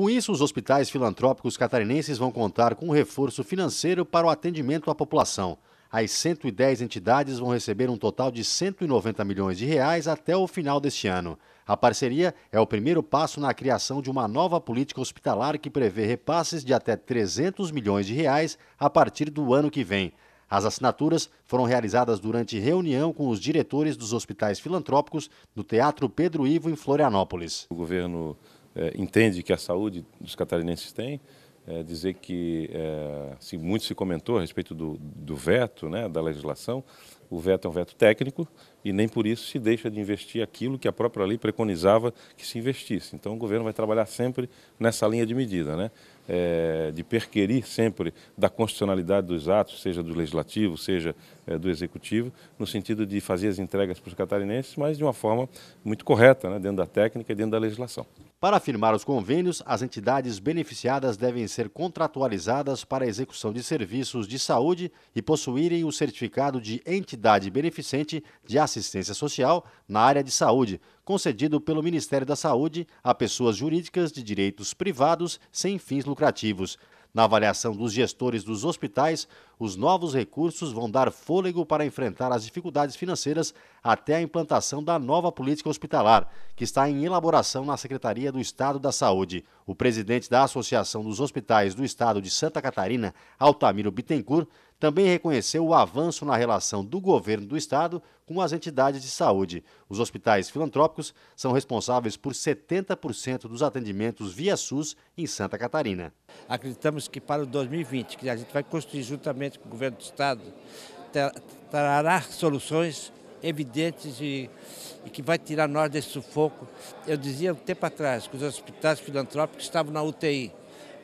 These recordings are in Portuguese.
Com isso, os hospitais filantrópicos catarinenses vão contar com um reforço financeiro para o atendimento à população. As 110 entidades vão receber um total de 190 milhões de reais até o final deste ano. A parceria é o primeiro passo na criação de uma nova política hospitalar que prevê repasses de até 300 milhões de reais a partir do ano que vem. As assinaturas foram realizadas durante reunião com os diretores dos hospitais filantrópicos do Teatro Pedro Ivo em Florianópolis. O governo é, entende que a saúde dos catarinenses tem, é, dizer que é, se assim, muito se comentou a respeito do, do veto, né, da legislação, o veto é um veto técnico e nem por isso se deixa de investir aquilo que a própria lei preconizava que se investisse. Então o governo vai trabalhar sempre nessa linha de medida, né? é, de perquirir sempre da constitucionalidade dos atos, seja do legislativo, seja é, do executivo, no sentido de fazer as entregas para os catarinenses, mas de uma forma muito correta, né, dentro da técnica e dentro da legislação. Para firmar os convênios, as entidades beneficiadas devem ser contratualizadas para a execução de serviços de saúde e possuírem o certificado de entidade beneficente de assistência social na área de saúde, concedido pelo Ministério da Saúde a pessoas jurídicas de direitos privados sem fins lucrativos. Na avaliação dos gestores dos hospitais, os novos recursos vão dar fôlego para enfrentar as dificuldades financeiras até a implantação da nova política hospitalar, que está em elaboração na Secretaria do Estado da Saúde. O presidente da Associação dos Hospitais do Estado de Santa Catarina, Altamiro Bittencourt, também reconheceu o avanço na relação do governo do estado com as entidades de saúde. Os hospitais filantrópicos são responsáveis por 70% dos atendimentos via SUS em Santa Catarina. Acreditamos que para o 2020, que a gente vai construir juntamente certamente o Governo do Estado trará soluções evidentes e, e, que vai tirar nós desse sufoco. Eu dizia um tempo atrás que os hospitais filantrópicos estavam na UTI.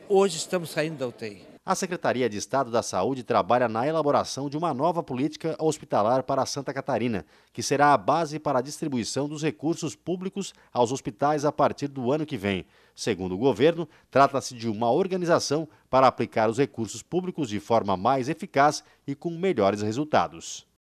Hoje estamos saindo da UTI. A Secretaria de Estado da Saúde trabalha na elaboração de uma nova política hospitalar para Santa Catarina, que será a base para a distribuição dos recursos públicos aos hospitais a partir do ano que vem. Segundo o governo, trata-se de uma organização para aplicar os recursos públicos de forma mais eficaz e com melhores resultados.